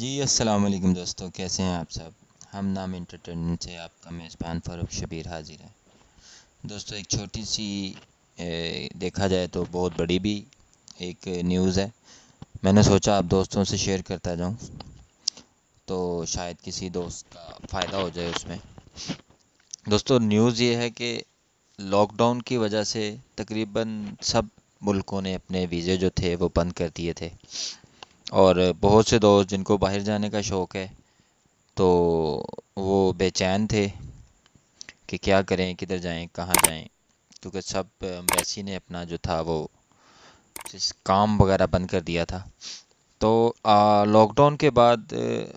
जी अस्सलाम वालेकुम दोस्तों कैसे हैं आप सब हम नाम इंटरटेनमेंट से आपका मेज़बान फारूक शबीर हाजिर है दोस्तों एक छोटी सी ए, देखा जाए तो बहुत बड़ी भी एक न्यूज़ है मैंने सोचा आप दोस्तों से शेयर करता जाऊं तो शायद किसी दोस्त का फ़ायदा हो जाए उसमें दोस्तों न्यूज़ ये है कि लॉकडाउन की वजह से तकरीबन सब मुल्कों ने अपने वीज़े जो थे वो बंद कर दिए थे और बहुत से दोस्त जिनको बाहर जाने का शौक़ है तो वो बेचैन थे कि क्या करें किधर जाएं कहाँ जाएं क्योंकि सब अम्बेसी ने अपना जो था वो काम वगैरह बंद कर दिया था तो लॉकडाउन के बाद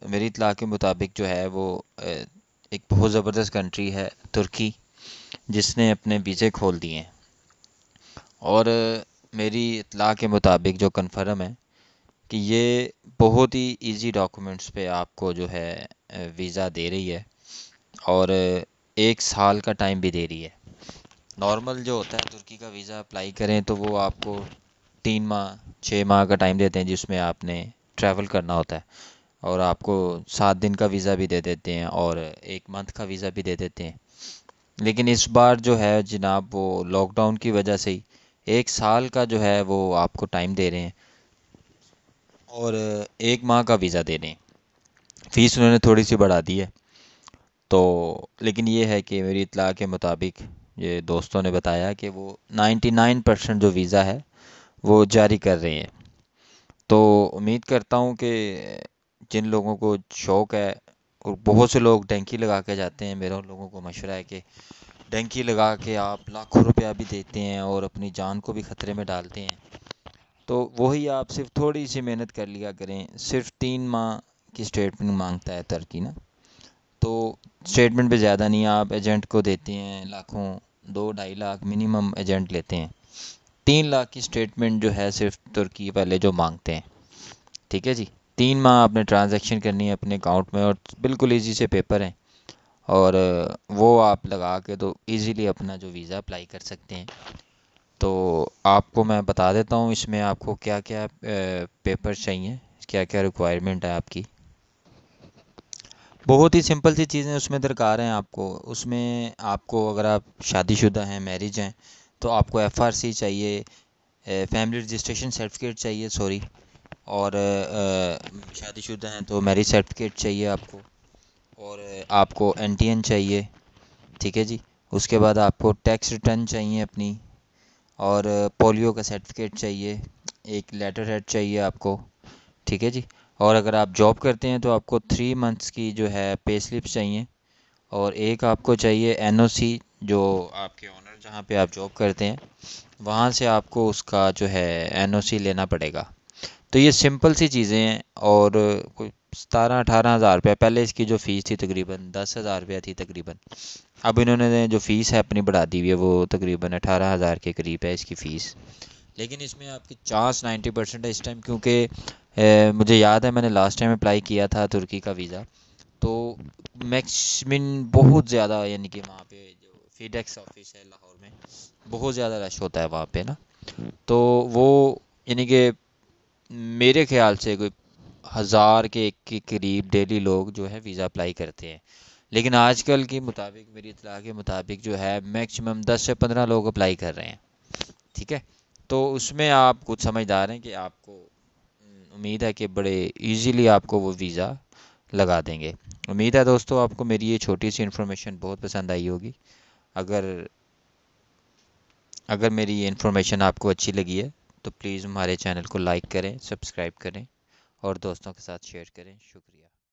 मेरी इतला के मुताबिक जो है वो एक बहुत ज़बरदस्त कंट्री है तुर्की जिसने अपने वीज़े खोल दिए हैं और मेरी इतला के मुताबिक जो कन्फर्म है कि ये बहुत ही इजी डॉक्यूमेंट्स पे आपको जो है वीज़ा दे रही है और एक साल का टाइम भी दे रही है नॉर्मल जो होता है तुर्की का वीज़ा अप्लाई करें तो वो आपको तीन माह छः माह का टाइम देते हैं जिसमें आपने ट्रैवल करना होता है और आपको सात दिन का वीज़ा भी दे देते हैं और एक मंथ का वीज़ा भी दे देते हैं लेकिन इस बार जो है जनाब वो लॉकडाउन की वजह से ही एक साल का जो है वो आपको टाइम दे रहे हैं और एक माह का वीज़ा दे दें फ़ीस उन्होंने थोड़ी सी बढ़ा दी है तो लेकिन ये है कि मेरी इतला के मुताबिक ये दोस्तों ने बताया कि वो 99 परसेंट जो वीज़ा है वो जारी कर रहे हैं तो उम्मीद करता हूँ कि जिन लोगों को शौक़ है और बहुत से लोग डेंकी लगा के जाते हैं मेरा उन लोगों को मशवरा है कि डेंकी लगा के आप लाखों रुपया भी देते हैं और अपनी जान को भी ख़तरे में डालते हैं तो वही आप सिर्फ थोड़ी सी मेहनत कर लिया करें सिर्फ तीन माह की स्टेटमेंट मांगता है तरकी ना तो स्टेटमेंट पे ज़्यादा नहीं आप एजेंट को देते हैं लाखों दो ढाई लाख मिनिमम एजेंट लेते हैं तीन लाख की स्टेटमेंट जो है सिर्फ तुर्की वाले जो मांगते हैं ठीक है जी तीन माह आपने ट्रांजैक्शन करनी है अपने अकाउंट में और बिल्कुल इजी से पेपर हैं और वो आप लगा के तो इजीली अपना जो वीज़ा अप्लाई कर सकते हैं तो आपको मैं बता देता हूँ इसमें आपको क्या क्या पेपर चाहिए क्या क्या रिक्वायरमेंट है आपकी बहुत ही सिंपल सी चीज़ें उसमें दरकार हैं आपको उसमें आपको अगर आप शादीशुदा हैं मैरिज हैं तो आपको एफआरसी चाहिए फैमिली रजिस्ट्रेशन सर्टिफिकेट चाहिए सॉरी और शादीशुदा हैं तो मैरिज सर्टिफिकेट चाहिए आपको और आपको एनटीएन चाहिए ठीक है जी उसके बाद आपको टैक्स रिटर्न चाहिए अपनी और पोलियो का सर्टिफिकेट चाहिए एक लेटर हेड चाहिए आपको ठीक है जी और अगर आप जॉब करते हैं तो आपको थ्री मंथ्स की जो है पे स्लिप्स चाहिए और एक आपको चाहिए एनओसी जो आपके ऑनर जहाँ पे आप जॉब करते हैं वहाँ से आपको उसका जो है एनओसी लेना पड़ेगा तो ये सिंपल सी चीज़ें हैं और कोई सतारह अठारह हज़ार रुपया पहले इसकी जो फ़ीस थी तकरीबन दस हज़ार रुपया थी तकरीबन अब इन्होंने जो फ़ीस है अपनी बढ़ा दी हुई है वो तकरीबन अठारह हज़ार के करीब है इसकी फ़ीस लेकिन इसमें आपकी चांस नाइन्टी परसेंट है इस टाइम क्योंकि मुझे याद है मैंने लास्ट टाइम अप्लाई किया था तुर्की का वीज़ा तो मैक्समिन बहुत ज़्यादा यानी कि वहाँ पे जो फीडेक्स ऑफिस है लाहौर में बहुत ज़्यादा रश होता है वहाँ पे ना तो वो यानी कि मेरे ख्याल से कोई हज़ार के एक के करीब डेली लोग जो है वीज़ा अप्लाई करते हैं लेकिन आजकल के मुताबिक मेरी इतला के मुताबिक जो है मैक्सिमम दस से पंद्रह लोग अप्लाई कर रहे हैं ठीक है तो उसमें आप कुछ समझदार हैं कि आपको उम्मीद है कि बड़े ईजीली आपको वो वीज़ा लगा देंगे उम्मीद है दोस्तों आपको मेरी ये छोटी सी इन्फॉर्मेशन बहुत पसंद आई होगी अगर अगर मेरी ये इन्फॉर्मेशन आपको अच्छी लगी है तो प्लीज़ हमारे चैनल को लाइक करें सब्सक्राइब करें और दोस्तों के साथ शेयर करें शुक्रिया